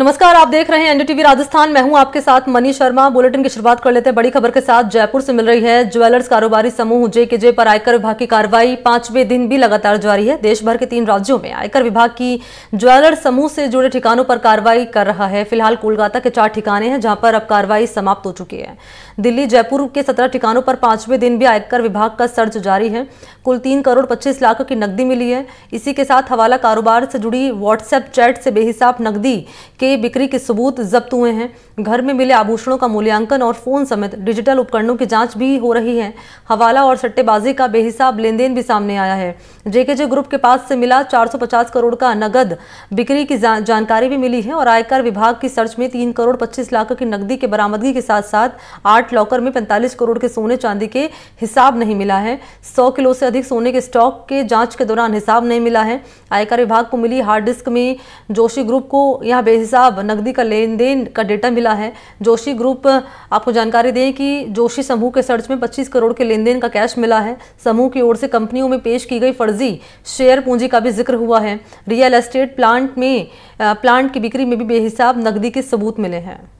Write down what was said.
नमस्कार आप देख रहे हैं एनडीटीवी राजस्थान मैं हूं आपके साथ मनी शर्मा बुलेटिन की शुरुआत कर लेते हैं बड़ी खबर के साथ जयपुर से मिल रही है ज्वेलर्स कारोबारी समूह जे जे पर आयकर विभाग की कार्रवाई पांचवें दिन भी लगातार जारी है देश भर के तीन राज्यों में आयकर विभाग की ज्वेलर्स समूह से जुड़े ठिकानों पर कार्रवाई कर रहा है फिलहाल कोलकाता के चार ठिकाने हैं जहां पर अब कार्रवाई समाप्त हो चुकी है दिल्ली जयपुर के सत्रह ठिकानों पर पांचवें दिन भी आयकर विभाग का सर्च जारी है कुल तीन करोड़ पच्चीस लाख की नकदी मिली है इसी के साथ हवाला कारोबार से जुड़ी व्हाट्सएप चैट से बेहिसाब नकदी के के बिक्री के सबूत जब्त हुए हैं घर में मिले आभूषणों का मूल्यांकन और फोन समेत डिजिटल उपकरणों की जांच भी हो रही है हवाला और सट्टेबाजी का बेहिसाब लेनदेन भी सामने आया है जेकेजे ग्रुप के पास से मिला 450 करोड़ का नगद बिक्री की जा, जानकारी भी मिली है और आयकर विभाग की सर्च में तीन करोड़ पच्चीस लाख की नकदी की बरामदगी के साथ साथ आठ लॉकर में पैंतालीस करोड़ के सोने चांदी के हिसाब नहीं मिला है सौ किलो से अधिक सोने के स्टॉक के जाँच के दौरान हिसाब नहीं मिला है आयकर विभाग को मिली हार्ड डिस्क में जोशी ग्रुप को यह बेहिस हिसाब नकदी का लेन देन का डेटा मिला है जोशी ग्रुप आपको जानकारी दें कि जोशी समूह के सर्च में 25 करोड़ के लेन देन का कैश मिला है समूह की ओर से कंपनियों में पेश की गई फर्जी शेयर पूंजी का भी जिक्र हुआ है रियल एस्टेट प्लांट में प्लांट की बिक्री में भी बेहिसाब नकदी के सबूत मिले हैं